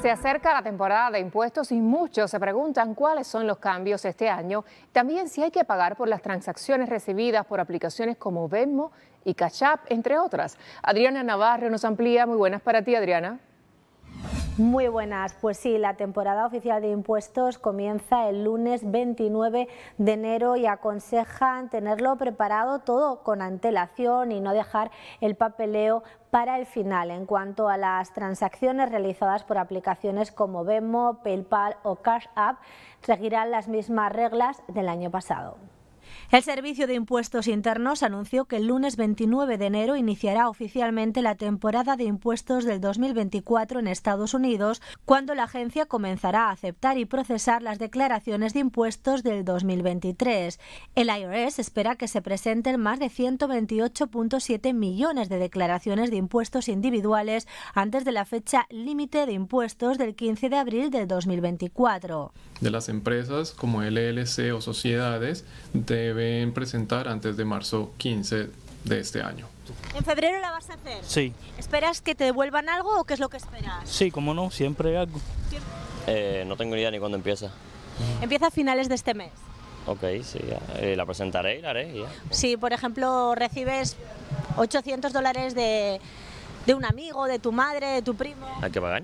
Se acerca la temporada de impuestos y muchos se preguntan cuáles son los cambios este año. También si hay que pagar por las transacciones recibidas por aplicaciones como Venmo y Cash entre otras. Adriana Navarro nos amplía. Muy buenas para ti, Adriana. Muy buenas, pues sí, la temporada oficial de impuestos comienza el lunes 29 de enero y aconsejan tenerlo preparado todo con antelación y no dejar el papeleo para el final. En cuanto a las transacciones realizadas por aplicaciones como Venmo, PayPal o Cash App, seguirán las mismas reglas del año pasado. El Servicio de Impuestos Internos anunció que el lunes 29 de enero iniciará oficialmente la temporada de impuestos del 2024 en Estados Unidos, cuando la agencia comenzará a aceptar y procesar las declaraciones de impuestos del 2023. El IRS espera que se presenten más de 128.7 millones de declaraciones de impuestos individuales antes de la fecha límite de impuestos del 15 de abril del 2024. De las empresas como LLC o sociedades, de deben presentar antes de marzo 15 de este año. ¿En febrero la vas a hacer? Sí. ¿Esperas que te devuelvan algo o qué es lo que esperas? Sí, cómo no, siempre algo. Eh, no tengo ni idea ni cuándo empieza. Mm. Empieza a finales de este mes. Ok, sí, eh, la presentaré y la haré. Si, sí, por ejemplo, recibes 800 dólares de, de un amigo, de tu madre, de tu primo. ¿Hay que pagar?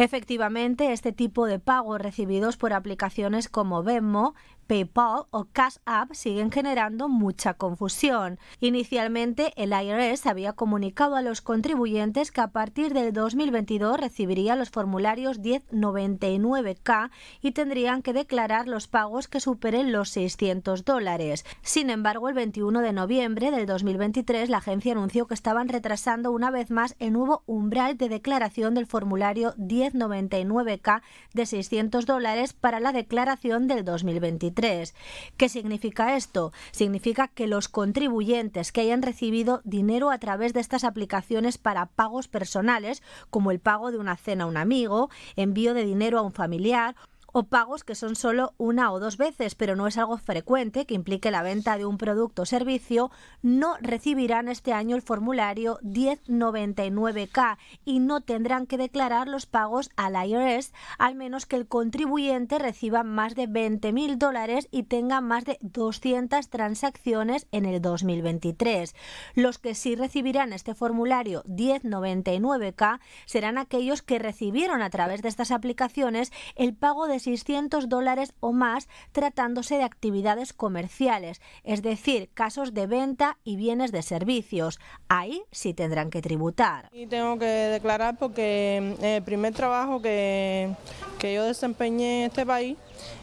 Efectivamente, este tipo de pagos recibidos por aplicaciones como Venmo, PayPal o Cash App siguen generando mucha confusión. Inicialmente, el IRS había comunicado a los contribuyentes que a partir del 2022 recibiría los formularios 1099K y tendrían que declarar los pagos que superen los 600 dólares. Sin embargo, el 21 de noviembre del 2023, la agencia anunció que estaban retrasando una vez más el nuevo umbral de declaración del formulario 10 99 k de 600 dólares para la declaración del 2023. ¿Qué significa esto? Significa que los contribuyentes que hayan recibido dinero a través de estas aplicaciones para pagos personales, como el pago de una cena a un amigo, envío de dinero a un familiar o pagos que son solo una o dos veces, pero no es algo frecuente que implique la venta de un producto o servicio, no recibirán este año el formulario 1099K y no tendrán que declarar los pagos al IRS, al menos que el contribuyente reciba más de 20.000 mil dólares y tenga más de 200 transacciones en el 2023. Los que sí recibirán este formulario 1099K serán aquellos que recibieron a través de estas aplicaciones el pago de 600 dólares o más tratándose de actividades comerciales, es decir, casos de venta y bienes de servicios. Ahí sí tendrán que tributar. Y tengo que declarar porque eh, el primer trabajo que, yo desempeñé en este país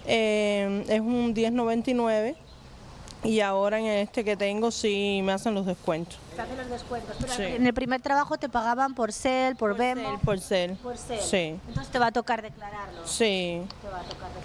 eh, es un 1099 y ahora en este que tengo sí me hacen los descuentos. hacen los descuentos. Pero en el primer trabajo te pagaban por CEL, por, BEMO. por CEL. Por Sí. Entonces te va a tocar declararlo. Sí.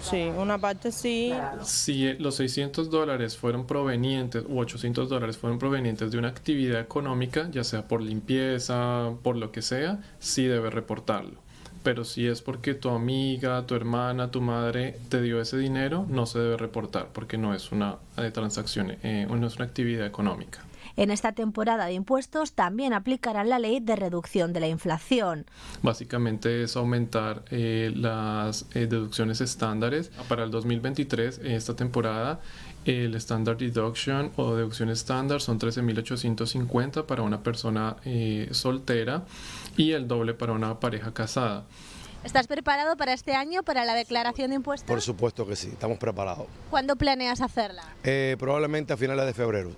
Sí, una parte sí. Si los 600 dólares fueron provenientes u 800 dólares fueron provenientes de una actividad económica, ya sea por limpieza, por lo que sea, sí debe reportarlo pero si es porque tu amiga, tu hermana, tu madre te dio ese dinero, no se debe reportar porque no es una eh, transacción, eh, no es una actividad económica. En esta temporada de impuestos también aplicarán la ley de reducción de la inflación. Básicamente es aumentar eh, las eh, deducciones estándares. Para el 2023, en eh, esta temporada, el Standard Deduction o deducción estándar son 13.850 para una persona soltera y el doble para una pareja casada. ¿Estás preparado para este año, para la declaración de impuestos? Por supuesto que sí, estamos preparados. ¿Cuándo planeas hacerla? probablemente a finales de febrero.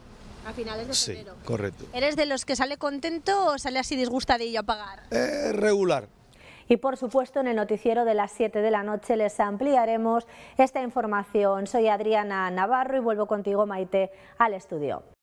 A finales de febrero. Sí, correcto. ¿Eres de los que sale contento o sale así disgustadillo a pagar? Eh, regular. Y por supuesto en el noticiero de las 7 de la noche les ampliaremos esta información. Soy Adriana Navarro y vuelvo contigo Maite al estudio.